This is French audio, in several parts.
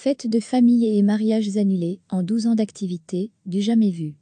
Fêtes de famille et mariages annulés en 12 ans d'activité, du jamais vu.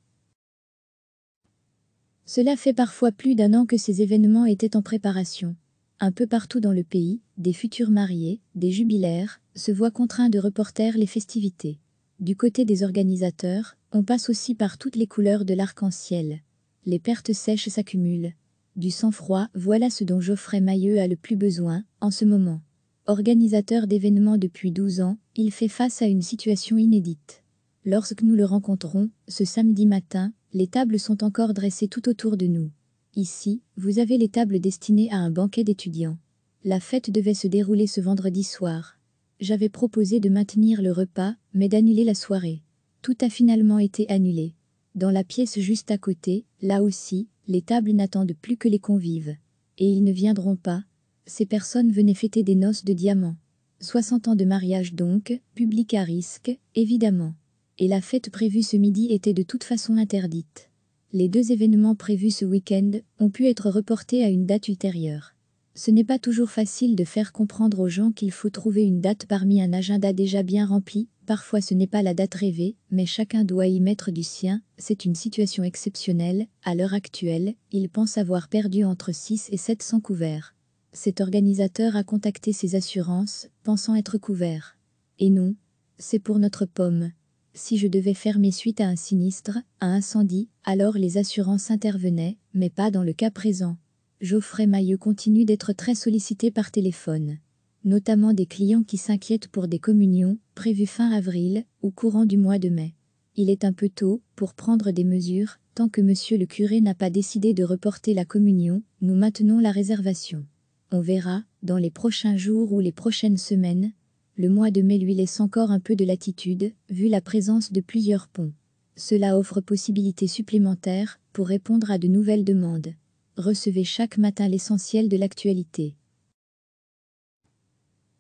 Cela fait parfois plus d'un an que ces événements étaient en préparation. Un peu partout dans le pays, des futurs mariés, des jubilaires, se voient contraints de reporter les festivités. Du côté des organisateurs, on passe aussi par toutes les couleurs de l'arc-en-ciel. Les pertes sèches s'accumulent. Du sang-froid, voilà ce dont Geoffrey Mailleux a le plus besoin, en ce moment organisateur d'événements depuis 12 ans, il fait face à une situation inédite. Lorsque nous le rencontrons, ce samedi matin, les tables sont encore dressées tout autour de nous. Ici, vous avez les tables destinées à un banquet d'étudiants. La fête devait se dérouler ce vendredi soir. J'avais proposé de maintenir le repas, mais d'annuler la soirée. Tout a finalement été annulé. Dans la pièce juste à côté, là aussi, les tables n'attendent plus que les convives. Et ils ne viendront pas. Ces personnes venaient fêter des noces de diamants. 60 ans de mariage donc, public à risque, évidemment. Et la fête prévue ce midi était de toute façon interdite. Les deux événements prévus ce week-end ont pu être reportés à une date ultérieure. Ce n'est pas toujours facile de faire comprendre aux gens qu'il faut trouver une date parmi un agenda déjà bien rempli, parfois ce n'est pas la date rêvée, mais chacun doit y mettre du sien, c'est une situation exceptionnelle, à l'heure actuelle, ils pensent avoir perdu entre 6 et 700 couverts cet organisateur a contacté ses assurances, pensant être couvert. Et non, c'est pour notre pomme. Si je devais fermer suite à un sinistre, à un incendie, alors les assurances intervenaient, mais pas dans le cas présent. Geoffrey Maillot continue d'être très sollicité par téléphone. Notamment des clients qui s'inquiètent pour des communions, prévues fin avril ou courant du mois de mai. Il est un peu tôt pour prendre des mesures, tant que monsieur le curé n'a pas décidé de reporter la communion, nous maintenons la réservation. On verra, dans les prochains jours ou les prochaines semaines, le mois de mai lui laisse encore un peu de latitude, vu la présence de plusieurs ponts. Cela offre possibilités supplémentaires pour répondre à de nouvelles demandes. Recevez chaque matin l'essentiel de l'actualité.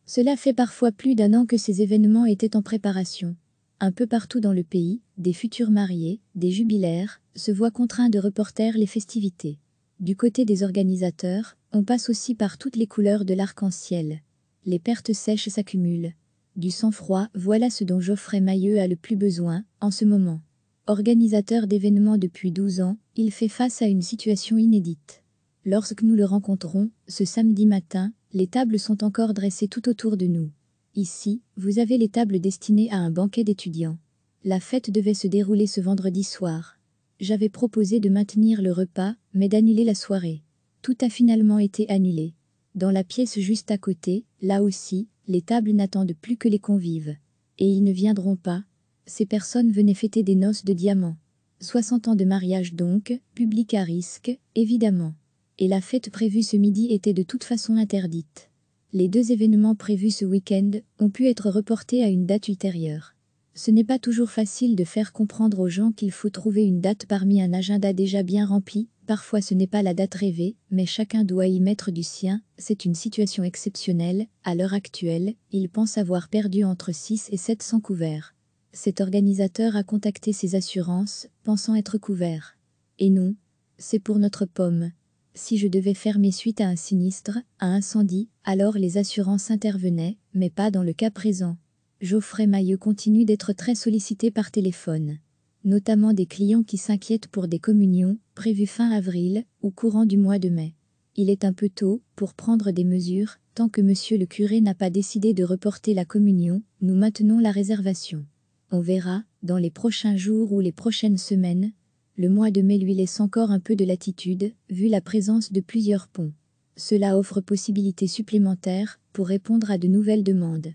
Cela fait parfois plus d'un an que ces événements étaient en préparation. Un peu partout dans le pays, des futurs mariés, des jubilaires, se voient contraints de reporter les festivités. Du côté des organisateurs, on passe aussi par toutes les couleurs de l'arc-en-ciel. Les pertes sèches s'accumulent. Du sang-froid, voilà ce dont Geoffrey Mailleux a le plus besoin, en ce moment. Organisateur d'événements depuis 12 ans, il fait face à une situation inédite. Lorsque nous le rencontrons, ce samedi matin, les tables sont encore dressées tout autour de nous. Ici, vous avez les tables destinées à un banquet d'étudiants. La fête devait se dérouler ce vendredi soir. J'avais proposé de maintenir le repas, mais d'annuler la soirée. Tout a finalement été annulé. Dans la pièce juste à côté, là aussi, les tables n'attendent plus que les convives. Et ils ne viendront pas. Ces personnes venaient fêter des noces de diamants. 60 ans de mariage donc, public à risque, évidemment. Et la fête prévue ce midi était de toute façon interdite. Les deux événements prévus ce week-end ont pu être reportés à une date ultérieure. Ce n'est pas toujours facile de faire comprendre aux gens qu'il faut trouver une date parmi un agenda déjà bien rempli, parfois ce n'est pas la date rêvée, mais chacun doit y mettre du sien, c'est une situation exceptionnelle, à l'heure actuelle, il pense avoir perdu entre 6 et 700 couverts. Cet organisateur a contacté ses assurances, pensant être couvert. Et non, c'est pour notre pomme. Si je devais fermer suite à un sinistre, à un incendie, alors les assurances intervenaient, mais pas dans le cas présent. Geoffrey Maillot continue d'être très sollicité par téléphone, notamment des clients qui s'inquiètent pour des communions prévues fin avril ou courant du mois de mai. Il est un peu tôt pour prendre des mesures, tant que monsieur le curé n'a pas décidé de reporter la communion, nous maintenons la réservation. On verra, dans les prochains jours ou les prochaines semaines, le mois de mai lui laisse encore un peu de latitude, vu la présence de plusieurs ponts. Cela offre possibilités supplémentaires pour répondre à de nouvelles demandes